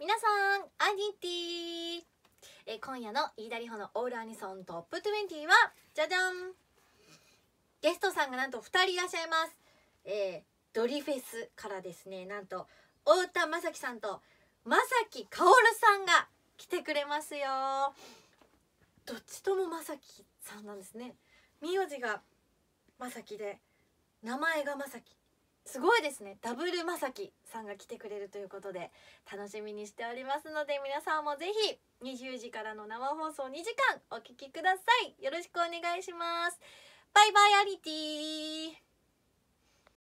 皆さんアニティえ今夜の飯田里穂のオールアニソントップ20はじゃじゃんゲストさんがなんと2人いらっしゃいますえー、ドリフェスからですねなんと太田雅樹さんと正樹薫さんが来てくれますよどっちとも正樹さんなんですね名字が正樹で名前が正樹すごいですねダブルまさきさんが来てくれるということで楽しみにしておりますので皆さんもぜひ20時からの生放送2時間お聴きくださいよろしくお願いしますバイバイアリティ